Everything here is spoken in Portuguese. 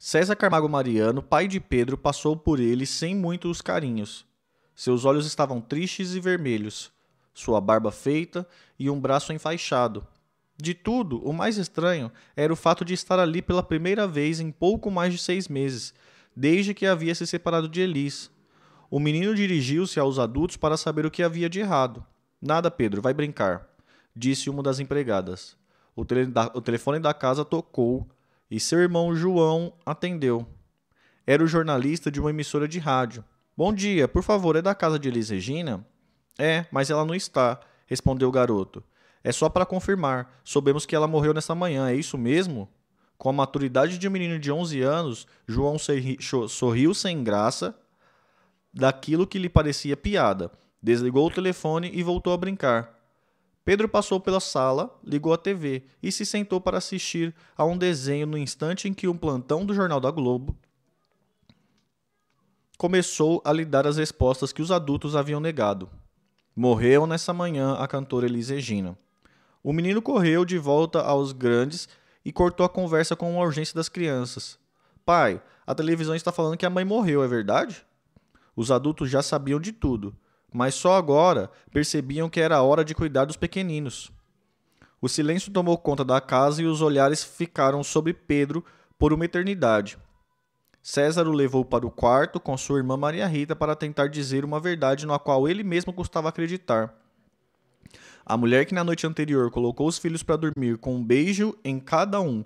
César Carmago Mariano, pai de Pedro, passou por ele sem muitos carinhos. Seus olhos estavam tristes e vermelhos, sua barba feita e um braço enfaixado. De tudo, o mais estranho era o fato de estar ali pela primeira vez em pouco mais de seis meses, desde que havia se separado de Elis. O menino dirigiu-se aos adultos para saber o que havia de errado. Nada, Pedro, vai brincar, disse uma das empregadas. O, o telefone da casa tocou e seu irmão João atendeu. Era o jornalista de uma emissora de rádio. Bom dia, por favor, é da casa de Elis Regina? É, mas ela não está, respondeu o garoto. É só para confirmar. Soubemos que ela morreu nessa manhã, é isso mesmo? Com a maturidade de um menino de 11 anos, João sorriu sem graça daquilo que lhe parecia piada. Desligou o telefone e voltou a brincar. Pedro passou pela sala, ligou a TV e se sentou para assistir a um desenho no instante em que um plantão do Jornal da Globo começou a lhe dar as respostas que os adultos haviam negado. Morreu nessa manhã a cantora Elis Regina. O menino correu de volta aos grandes e cortou a conversa com a urgência das crianças. Pai, a televisão está falando que a mãe morreu, é verdade? Os adultos já sabiam de tudo mas só agora percebiam que era hora de cuidar dos pequeninos. O silêncio tomou conta da casa e os olhares ficaram sobre Pedro por uma eternidade. César o levou para o quarto com sua irmã Maria Rita para tentar dizer uma verdade na qual ele mesmo custava acreditar. A mulher que na noite anterior colocou os filhos para dormir com um beijo em cada um